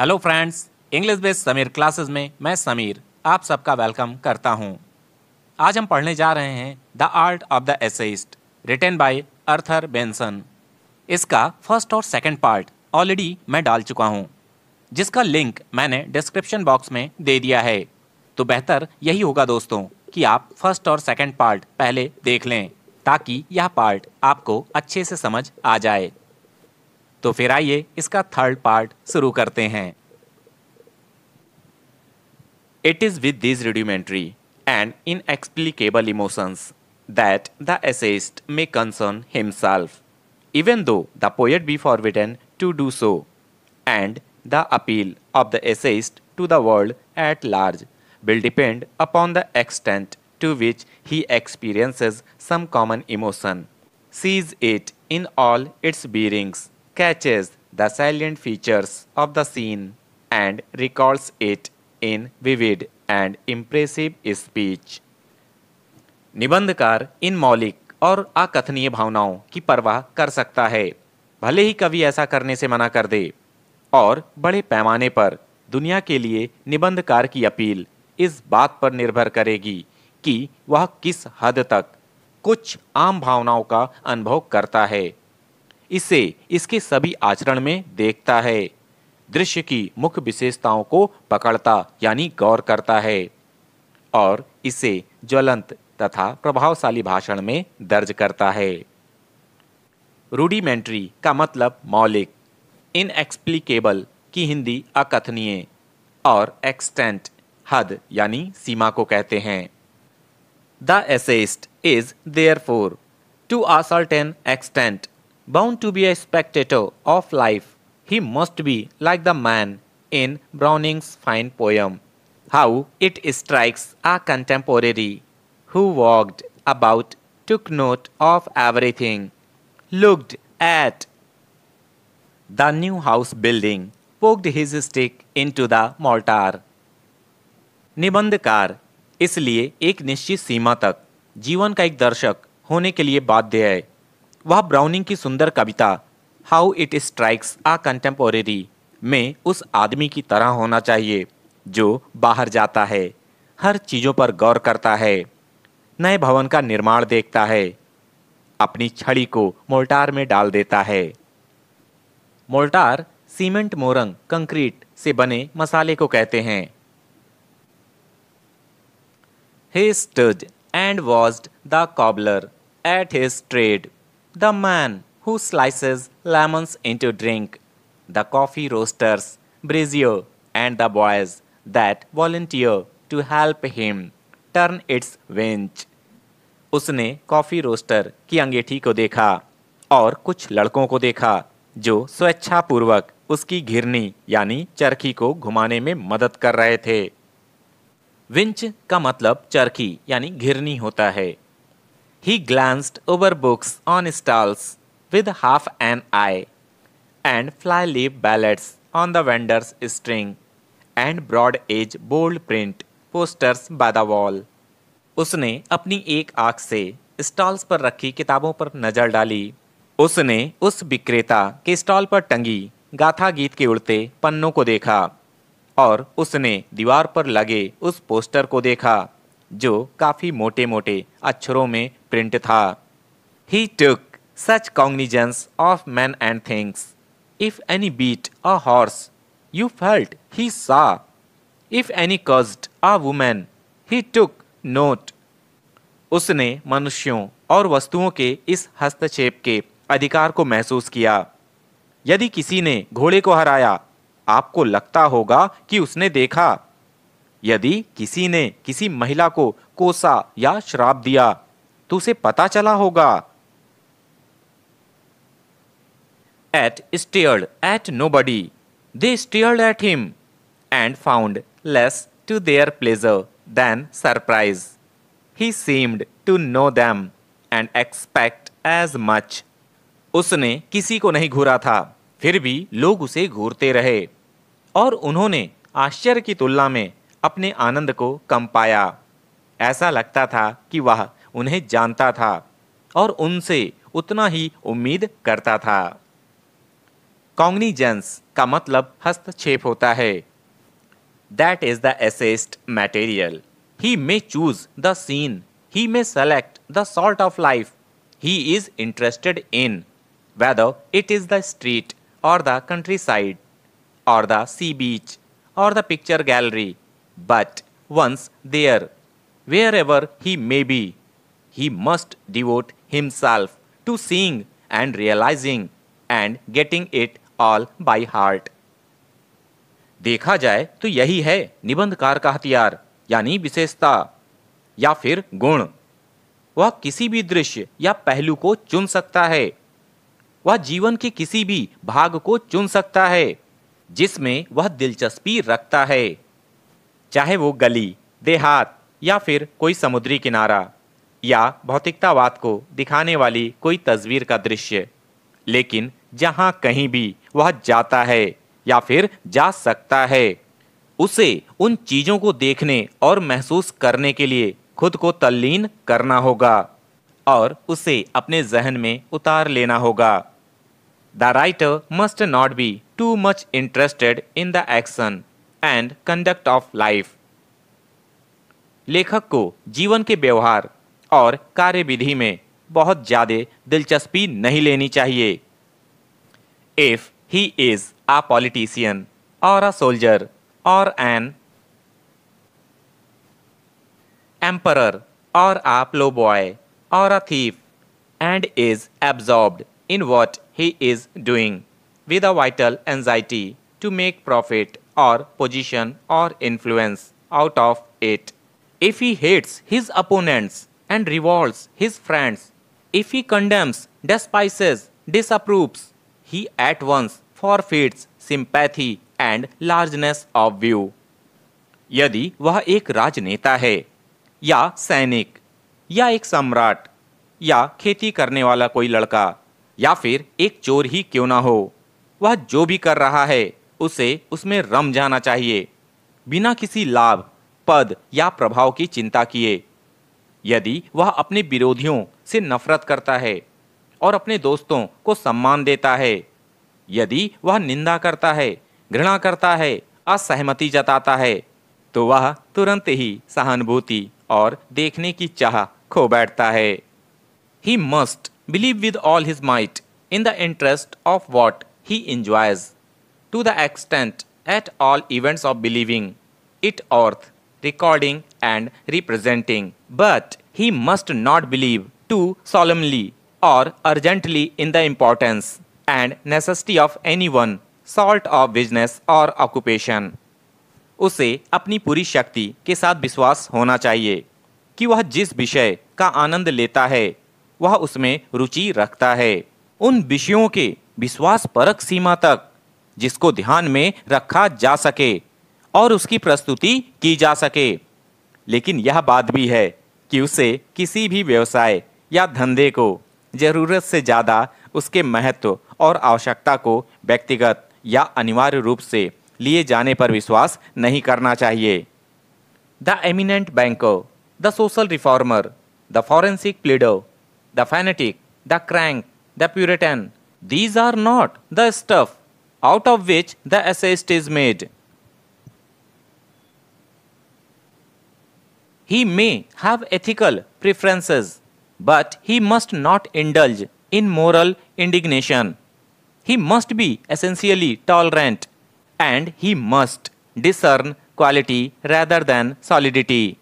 Hello friends English base Sameer classes में मैं समीर आप सबका वेलकम करता हूं। आज हम पढ़ने जा रहे हैं the art of the essayist written by Arthur Benson इसका फर्स्ट और सेकंड पार्ट ऑलरेडी मैं डाल चुका हूं, जिसका लिंक मैंने डिस्क्रिप्शन बॉक्स में दे दिया है तो बेहतर यही होगा दोस्तों कि आप फर्स्ट और सेकेंड पार्ट पहले देख लें ताकि यह पार्ट आपको अच्छे से समझ आ जाए तो फिर आइए इसका थर्ड पार्ट शुरू करते हैं it is with this rudimentary and inexplicable emotions that the essayist may concern himself even though the poet be forbidden to do so and the appeal of the essayist to the world at large will depend upon the extent to which he experiences some common emotion sees it in all its bearings catches the salient features of the scene and recalls it in vivid and impressive speech. निबंधकार इन मौलिक और अकथनीय भावनाओं की परवाह कर सकता है भले ही कवि ऐसा करने से मना कर दे और बड़े पैमाने पर दुनिया के लिए निबंधकार की अपील इस बात पर निर्भर करेगी कि वह किस हद तक कुछ आम भावनाओं का अनुभव करता है इसे इसके सभी आचरण में देखता है दृश्य की मुख्य विशेषताओं को पकड़ता यानी गौर करता है और इसे ज्वलंत तथा प्रभावशाली भाषण में दर्ज करता है रूडिमेंट्री का मतलब मौलिक इनएक्सप्लीकेबल की हिंदी अकथनीय और एक्सटेंट हद यानी सीमा को कहते हैं the essayist is therefore to assault an extent bound to be a spectator of life, he must be like the man in Browning's fine poem, How It Strikes a Contemporary, who walked about, took note of everything, looked at the new house building, poked his stick into the mortar. निबंधकार इसलिए एक निश्चित सीमा तक जीवन का एक दर्शक होने के लिए बाध्य है वह ब्राउनिंग की सुंदर कविता how it strikes a contemporary में उस आदमी की तरह होना चाहिए जो बाहर जाता है हर चीज़ों पर गौर करता है नए भवन का निर्माण देखता है अपनी छड़ी को मोल्टार में डाल देता है मोल्टार सीमेंट मोरंग कंक्रीट से बने मसाले को कहते हैं he stood and was the cobbler at his trade the man who slices lemons into drink, the coffee roasters, Brizio, and the boys that volunteer to help him turn its winch. उसने coffee roaster की अंगेठी को देखा और कुछ लड़कों को देखा जो स्वेच्छापूर्वक uski ghirni yani charkhi ko ghumane mein madad kar rahe the winch ka matlab charkhi yani ghirni hota hai He glanced over books on stalls with half an eye, and flyleaf ballads on the vendor's string, and broad edge bold print posters by the wall. उसने अपनी एक आंख से stalls पर रखी किताबों पर नजर डाली उसने उस विक्रेता के स्टॉल पर टंगी गाथा गीत के उड़ते पन्नों को देखा और उसने दीवार पर लगे उस पोस्टर को देखा जो काफी मोटे मोटे अक्षरों में प्रिंट था he took such cognizance of man and things if any beat a horse you felt he saw if any कर्ज a women he took note उसने मनुष्यों और वस्तुओं के इस हस्तक्षेप के अधिकार को महसूस किया यदि किसी ने घोड़े को हराया आपको लगता होगा कि उसने देखा यदि किसी ने किसी महिला को कोसा या श्राप दिया तो उसे पता चला होगा at stared at nobody they stared at him and found less to their pleasure than surprise he seemed to know them and expect as much उसने किसी को नहीं घूरा था फिर भी लोग उसे घूरते रहे और उन्होंने आश्चर्य की तुलना में अपने आनंद को कम पाया ऐसा लगता था कि वह उन्हें जानता था और उनसे उतना ही उम्मीद करता था कॉन्ग्निजेंस का मतलब हस्तक्षेप होता है that is the essayist material he may choose the scene he may select the sort of life he is interested in it is the street or the countryside or the sea beach or the picture gallery but once there, wherever he may be, he must devote himself to seeing and realizing and getting it all by heart. देखा जाए तो यही है निबंधकार का हथियार यानी विशेषता या फिर गुण वह किसी भी दृश्य या पहलू को चुन सकता है वह जीवन के किसी भी भाग को चुन सकता है जिसमें वह दिलचस्पी रखता है चाहे वो गली देहात या फिर कोई समुद्री किनारा या भौतिकतावाद को दिखाने वाली कोई तस्वीर का दृश्य लेकिन जहाँ कहीं भी वह जाता है या फिर जा सकता है उसे उन चीज़ों को देखने और महसूस करने के लिए खुद को तल्लीन करना होगा और उसे अपने जहन में उतार लेना होगा the writer must not be too much interested in the action and conduct of life लेखक को जीवन के व्यवहार और कार्य विधि में बहुत ज्यादा दिलचस्पी नहीं लेनी चाहिए if he is a politician or a soldier or an emperor or a ploughboy or a thief and is absorb in what he is doing with a vital anxiety to make profit or position or influence out of it. If he hates his opponents and revolts his friends, if he condemns, despises, disapproves, he at once forfeits sympathy and largeness of view. यदि वह एक राजनेता है या सैनिक या एक सम्राट या खेती करने वाला कोई लड़का या फिर एक चोर ही क्यों ना हो वह जो भी कर रहा है उसे उसमें रम जाना चाहिए बिना किसी लाभ पद या प्रभाव की चिंता किए यदि वह अपने विरोधियों से नफरत करता है और अपने दोस्तों को सम्मान देता है यदि वह निंदा करता है घृणा करता है असहमति जताता है तो वह तुरंत ही सहानुभूति और देखने की चाह खो बैठता है he must believe with all his might in the interest of what he enjoys to the extent at all events of believing it earth, recording and representing. But he must not believe too solemnly or urgently in the importance and necessity of any one sort of business or occupation उसे अपनी पूरी शक्ति के साथ विश्वास होना चाहिए कि वह जिस विषय का आनंद लेता है वह उसमें रुचि रखता है उन विषयों के विश्वास परक सीमा तक जिसको ध्यान में रखा जा सके और उसकी प्रस्तुति की जा सके लेकिन यह बात भी है कि उसे किसी भी व्यवसाय या धंधे को ज़रूरत से ज़्यादा उसके महत्व और आवश्यकता को व्यक्तिगत या अनिवार्य रूप से लिए जाने पर विश्वास नहीं करना चाहिए the eminent banker the social reformer the forensic pleader the fanatic the crank the puritan these are not the stuff out of which the assist is made. He may have ethical preferences, but he must not indulge in moral indignation. He must be essentially tolerant, and he must discern quality rather than solidity.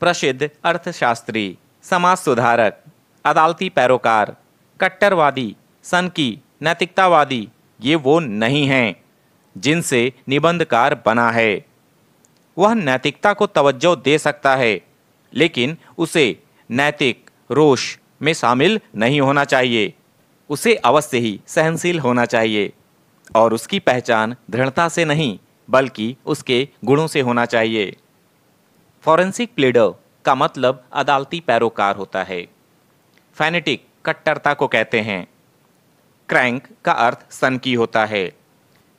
प्रसिद्ध अर्थशास्त्री समाज सुधारक अदालती पैरोकार कट्टरवादी सन की ये वो नहीं हैं जिनसे निबंधकार बना है वह नैतिकता को तवज्जो दे सकता है लेकिन उसे नैतिक रोष में शामिल नहीं होना चाहिए उसे अवश्य ही सहनशील होना चाहिए और उसकी पहचान दृढ़ता से नहीं बल्कि उसके गुणों से होना चाहिए फॉरेंसिक प्लेडर का मतलब अदालती पैरोकार होता है फैनेटिक कट्टरता को कहते हैं क्रैंक का अर्थ सन की होता है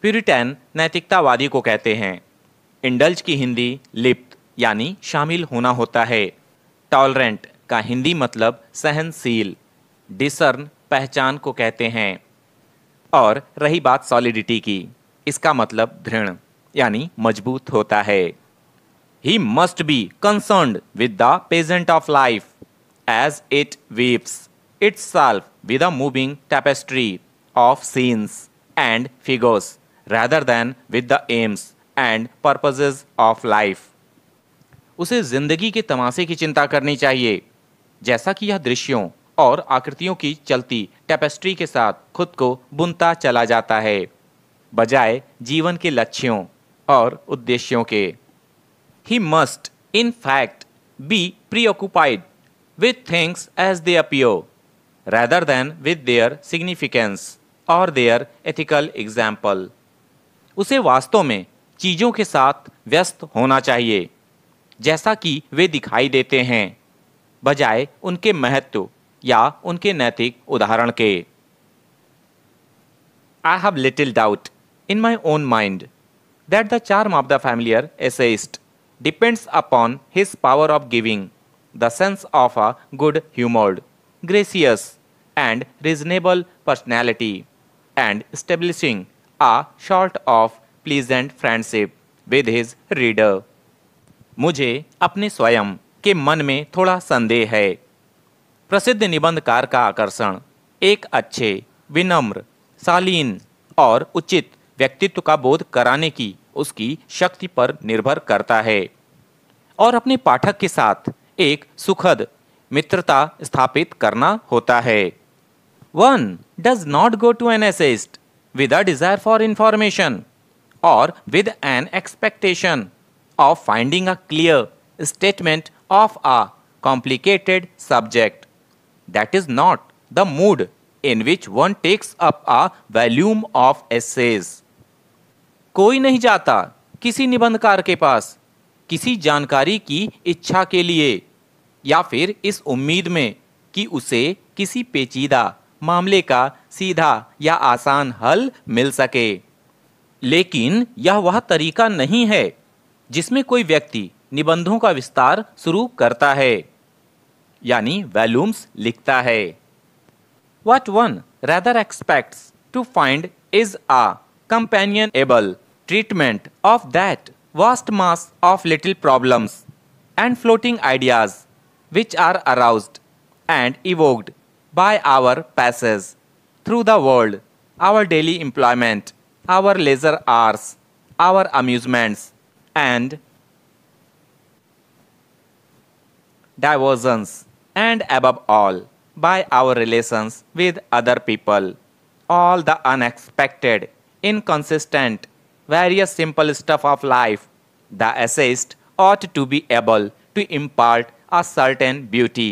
प्यूरिटैन नैतिकतावादी को कहते हैं इंडल्ज की हिंदी लिप्त यानी शामिल होना होता है टॉलरेंट का हिंदी मतलब सहनशील डिसर्न पहचान को कहते हैं और रही बात सॉलिडिटी की इसका मतलब दृढ़ यानी मजबूत होता है he must be concern with the pageant of life as it weaves itself with a moving tapestry of scenes and figures rather than with the aims and purposes of life. उसे जिंदगी के तमाशे की चिंता करनी चाहिए जैसा कि यह दृश्यों और आकृतियों की चलती टेपेस्ट्री के साथ खुद को बुनता चला जाता है बजाय जीवन के लक्ष्यों और उद्देश्यों के he must in fact be preoccupied with things as they appear rather than with their significance और their ethical example. उसे वास्तव में चीज़ों के साथ व्यस्त होना चाहिए जैसा कि वे दिखाई देते हैं बजाय उनके महत्व या उनके नैतिक उदाहरण के I have little doubt in my own mind that the charm of the familiar essayist depends upon his power of giving the sense of a good humoured gracious and reasonable personality and establishing a sort of pleasant friendship with his reader. मुझे अपने स्वयं के मन में थोड़ा संदेह है प्रसिद्ध निबंधकार का आकर्षण एक अच्छे विनम्र शालीन और उचित व्यक्तित्व का बोध कराने की उसकी शक्ति पर निर्भर करता है और अपने पाठक के साथ एक सुखद मित्रता स्थापित करना होता है one does not go to an essayist with a desire for information or with an expectation of finding a clear statement of a complicated subject. That is not the mood in which one takes up a volume of essays. कोई नहीं जाता किसी निबंधकार के पास किसी जानकारी की इच्छा के लिए या फिर इस उम्मीद में कि उसे किसी पेचीदा मामले का सीधा या आसान हल मिल सके लेकिन यह वह तरीका नहीं है जिसमें कोई व्यक्ति निबंधों का विस्तार शुरू करता है यानी वैल्यूम्स लिखता है what one rather expect to find is a companionable treatment of that vast mass of little problems and floating ideas which are arouse and evoked by our passes through the world, our daily employment, our leisure hours, our amusements, and diversions, and above all, by our relations with other people. All the unexpected, inconsistent, various simple stuff of life, the essayist ought to be able to impart a certain beauty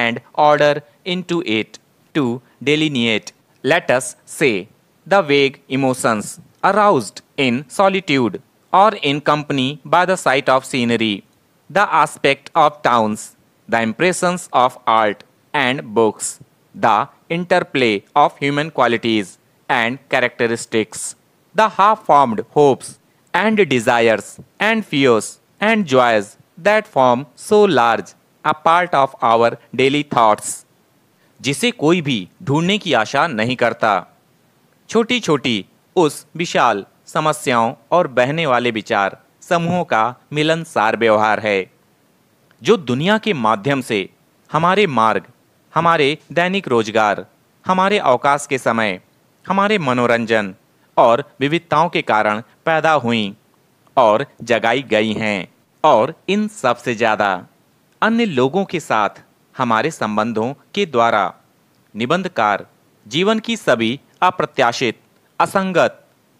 and order into it to delineate, let us say, the vague emotions aroused in solitude or in company by the sight of scenery, the aspect of towns, the impressions of art and books, the interplay of human qualities and characteristics, the half formed hopes and desires and fears and joys that form so large a part of our daily thoughts. जिसे कोई भी ढूंढने की आशा नहीं करता छोटी छोटी उस विशाल समस्याओं और बहने वाले विचार समूहों का मिलनसार व्यवहार है जो दुनिया के माध्यम से हमारे मार्ग हमारे दैनिक रोजगार हमारे अवकाश के समय हमारे मनोरंजन और विविधताओं के कारण पैदा हुई और जगाई गई हैं और इन सबसे ज़्यादा अन्य लोगों के साथ हमारे संबंधों के द्वारा निबंधकार जीवन की सभी अप्रत्याशित असंगत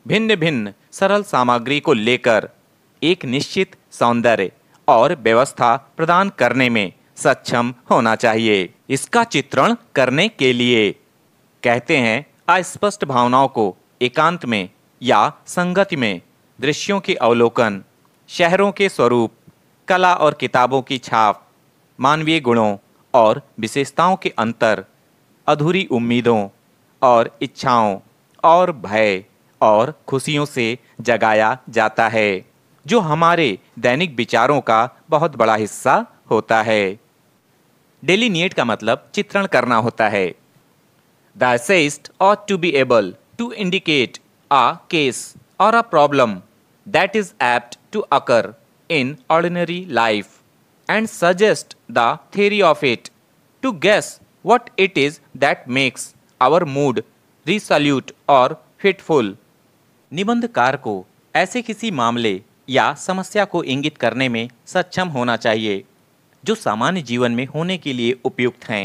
भिन्न भिन्न सरल सामग्री को लेकर एक निश्चित सौंदर्य और व्यवस्था प्रदान करने में सक्षम होना चाहिए इसका चित्रण करने के लिए कहते हैं अस्पष्ट भावनाओं को एकांत में या संगति में दृश्यों के अवलोकन शहरों के स्वरूप कला और किताबों की छाप मानवीय गुणों और विशेषताओं के अंतर अधूरी उम्मीदों और इच्छाओं और भय और खुशियों से जगाया जाता है जो हमारे दैनिक विचारों का बहुत बड़ा हिस्सा होता है डेलीनिएट का मतलब चित्रण करना होता है the essayist ought to be able to indicate a case or a problem that is apt to occur in ordinary life and suggest the theory of it. To guess what it is that makes our mood resolute or fitful. निबंधकार को ऐसे किसी मामले या समस्या को इंगित करने में सक्षम होना चाहिए जो सामान्य जीवन में होने के लिए उपयुक्त हैं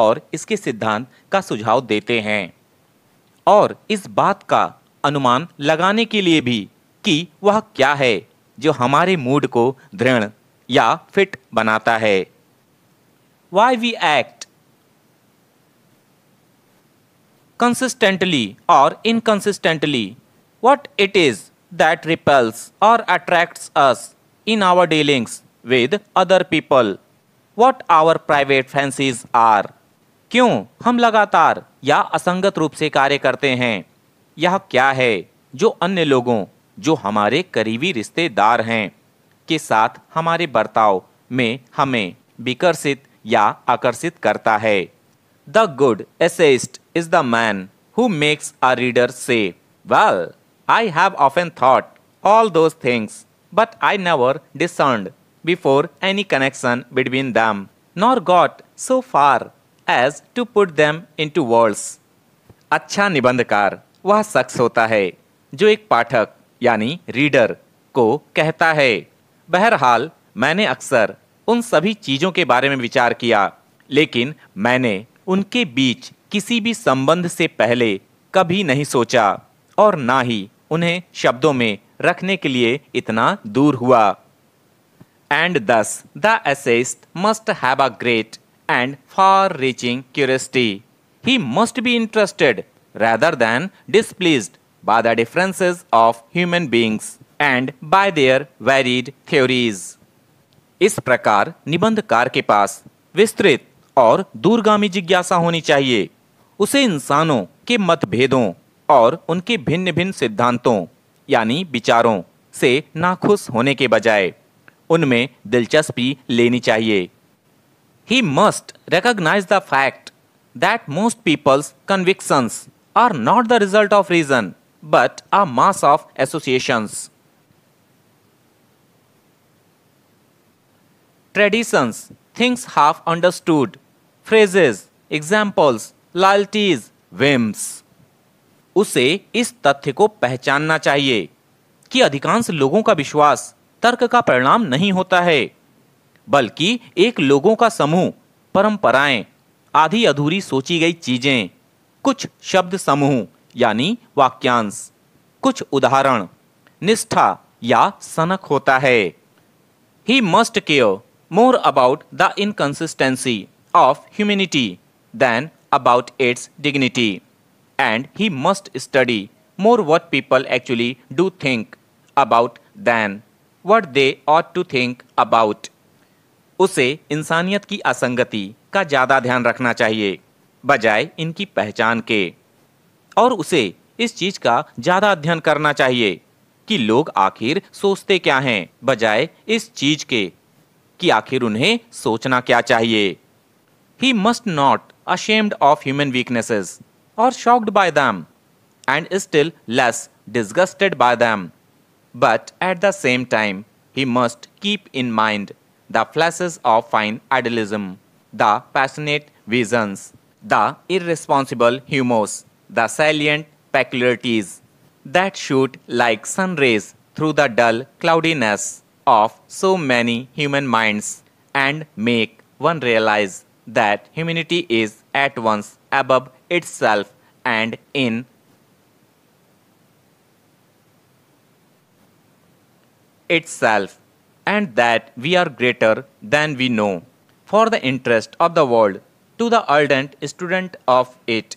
और इसके सिद्धांत का सुझाव देते हैं और इस बात का अनुमान लगाने के लिए भी कि वह क्या है जो हमारे मूड को दृढ़ या फिट बनाता है why we act consistently or inconsistently what it is that repels or attracts us in our dealings with other people what our private fancies are क्यों हम लगातार या असंगत रूप से कार्य करते हैं यह क्या है जो अन्य लोगों जो हमारे करीबी रिश्तेदार हैं के साथ हमारे बर्ताव में हमें विकर्षित या आकर्षित करता है the good essayist is the man who makes a reader say well I have often thought all those things but I never discerned before any connection between them nor got so far as to put them into worlds अच्छा निबंधकार वह शख्स होता है जो एक पाठक यानी reader को कहता है बहरहाल मैंने अक्सर उन सभी चीज़ों के बारे में विचार किया लेकिन मैंने उनके बीच किसी भी संबंध से पहले कभी नहीं सोचा और ना ही उन्हें शब्दों में रखने के लिए इतना दूर हुआ and thus the essayist must have a great and far reaching curiosity he must be interested rather than displeased by the differences of human beings and by their varied theories इस प्रकार निबंधकार के पास विस्तृत और दूरगामी जिज्ञासा होनी चाहिए उसे इंसानों के मतभेदों और उनके भिन्न भिन्न सिद्धांतों यानी विचारों से नाखुश होने के बजाय उनमें दिलचस्पी लेनी चाहिए he must recognise the fact that most people's convictions are not the result of reason but a mass of associations traditions, things half understood, phrases, examples, loyalties, whims. उसे इस तथ्य को पहचानना चाहिए कि अधिकांश लोगों का विश्वास तर्क का परिणाम नहीं होता है बल्कि एक लोगों का समूह परंपराएं आधी अधूरी सोची गई चीजें कुछ शब्द समूह यानी वाक्यांश कुछ उदाहरण निष्ठा या सनक होता है he must care more about the inconsistency of humanity than about its dignity. And he must study more what people actually do think about than what they ought to think about. उसे इंसानियत की असंगति का ज़्यादा ध्यान रखना चाहिए बजाय इनकी पहचान के और उसे इस चीज़ का ज़्यादा अध्ययन करना चाहिए कि लोग आखिर सोचते क्या हैं बजाय इस चीज़ के कि आखिर उन्हें सोचना क्या चाहिए he must not ashamed of human weaknesses or shocked by them and still less disgusted by them but at the same time he must keep in mind the flashes of fine idealism the passionate visions the irresponsible humours the salient peculiarities that shoot like sun rays through the dull cloudiness of so many human minds and make one realize that humanity is at once above itself and in itself and that we are greater than we know for the interest of the world to the ardent student of it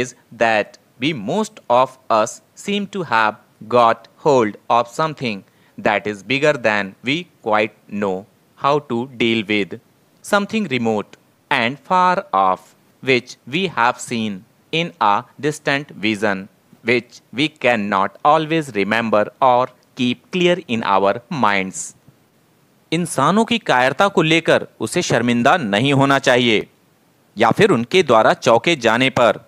is that we most of us seem to have got hold of something that is bigger than we quite know how to deal with, something remote and far off which we have seen in a distant vision, which we cannot always remember or keep clear in our minds. इंसानों की कायरता को लेकर उसे शर्मिंदा नहीं होना चाहिए या फिर उनके द्वारा चौके जाने पर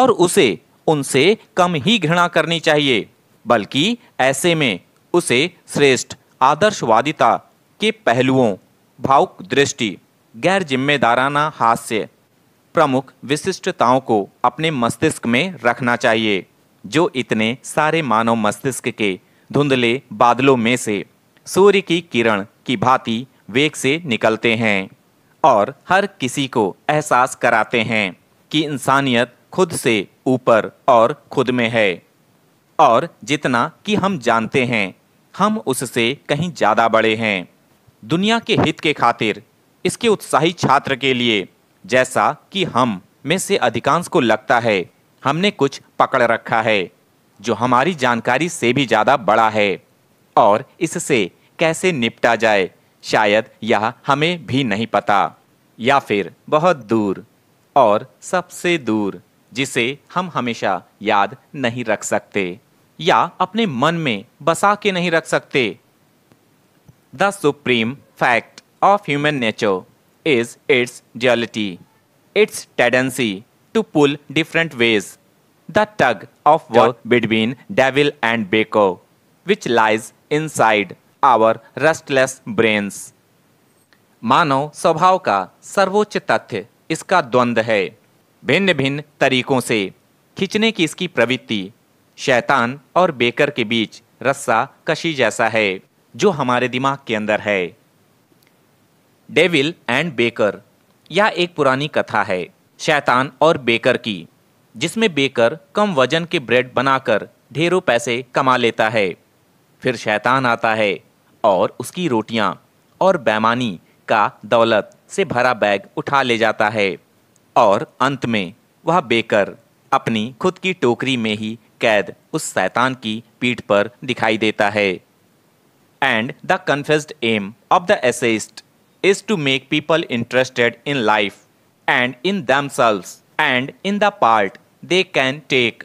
और उसे उनसे कम ही घृणा करनी चाहिए बल्कि ऐसे में उसे श्रेष्ठ आदर्शवादिता के पहलुओं भावुक दृष्टि गैर जिम्मेदाराना हास्य प्रमुख विशिष्टताओं को अपने मस्तिष्क में रखना चाहिए जो इतने सारे मानव मस्तिष्क के धुंधले बादलों में से सूर्य की किरण की भांति वेग से निकलते हैं और हर किसी को एहसास कराते हैं कि इंसानियत खुद से ऊपर और खुद में है और जितना कि हम जानते हैं हम उससे कहीं ज़्यादा बड़े हैं दुनिया के हित के खातिर इसके उत्साही छात्र के लिए जैसा कि हम में से अधिकांश को लगता है हमने कुछ पकड़ रखा है जो हमारी जानकारी से भी ज़्यादा बड़ा है और इससे कैसे निपटा जाए शायद यह हमें भी नहीं पता या फिर बहुत दूर और सबसे दूर जिसे हम हमेशा याद नहीं रख सकते या अपने मन में बसा के नहीं रख सकते the supreme fact of human nature is its reality its tendency to pull different ways the tug of work between devil and बेको which lies inside our restless brains मानव स्वभाव का सर्वोच्च तथ्य इसका द्वंद्व है भिन्न भिन्न तरीकों से खींचने की इसकी प्रवृत्ति शैतान और बेकर के बीच रस्सा कशी जैसा है जो हमारे दिमाग के अंदर है डेविल एंड बेकर यह एक पुरानी कथा है शैतान और बेकर की जिसमें बेकर कम वजन के ब्रेड बनाकर ढेरों पैसे कमा लेता है फिर शैतान आता है और उसकी रोटियां और बेमानी का दौलत से भरा बैग उठा ले जाता है और अंत में वह बेकर अपनी खुद की टोकरी में ही कैद उस सैतान की पीठ पर दिखाई देता है and the confessed aim of the essayist is to make people interested in life and in them and in the part they can take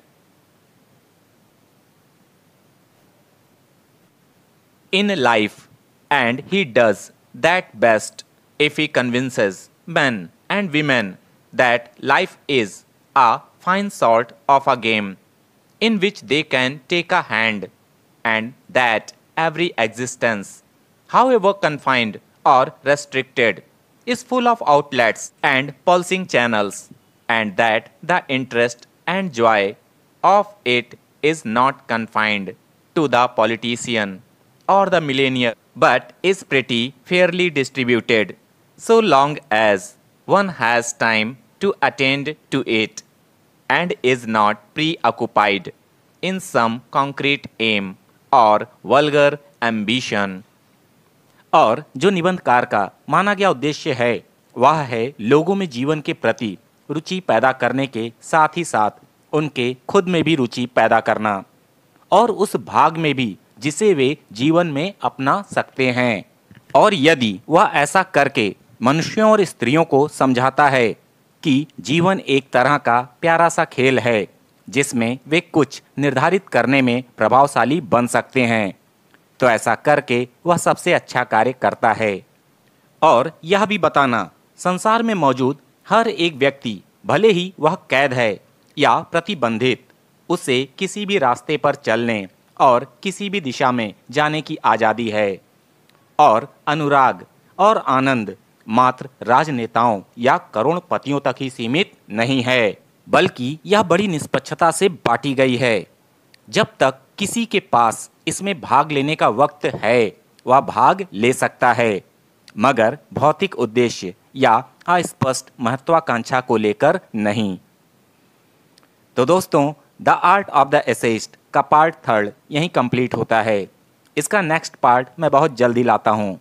in life and he does that best if he convinces men and women that life is a fine sort of a game in which they can take a hand, and that every existence, however confined or restricted, is full of outlets and pulsing channels, and that the interest and joy of it is not confined to the politician or the millionaire, but is pretty fairly distributed, so long as one has time to attend to it. and is not preoccupied in some concrete aim or vulgar ambition. और जो निबंधकार का माना गया उद्देश्य है वह है लोगों में जीवन के प्रति रुचि पैदा करने के साथ ही साथ उनके खुद में भी रुचि पैदा करना और उस भाग में भी जिसे वे जीवन में अपना सकते हैं और यदि वह ऐसा करके मनुष्यों और स्त्रियों को समझाता है कि जीवन एक तरह का प्यारा सा खेल है जिसमें वे कुछ निर्धारित करने में प्रभावशाली बन सकते हैं तो ऐसा करके वह सबसे अच्छा कार्य करता है और यह भी बताना संसार में मौजूद हर एक व्यक्ति भले ही वह कैद है या प्रतिबंधित उसे किसी भी रास्ते पर चलने और किसी भी दिशा में जाने की आज़ादी है और अनुराग और आनंद मात्र राजनेताओं या करोड़पतियों तक ही सीमित नहीं है बल्कि यह बड़ी निष्पक्षता से बांटी गई है जब तक किसी के पास इसमें भाग लेने का वक्त है वह भाग ले सकता है मगर भौतिक उद्देश्य या अस्पष्ट महत्वाकांक्षा को लेकर नहीं तो दोस्तों the art of the essayist का पार्ट थर्ड यहीं कंप्लीट होता है इसका नेक्स्ट पार्ट मैं बहुत जल्दी लाता हूँ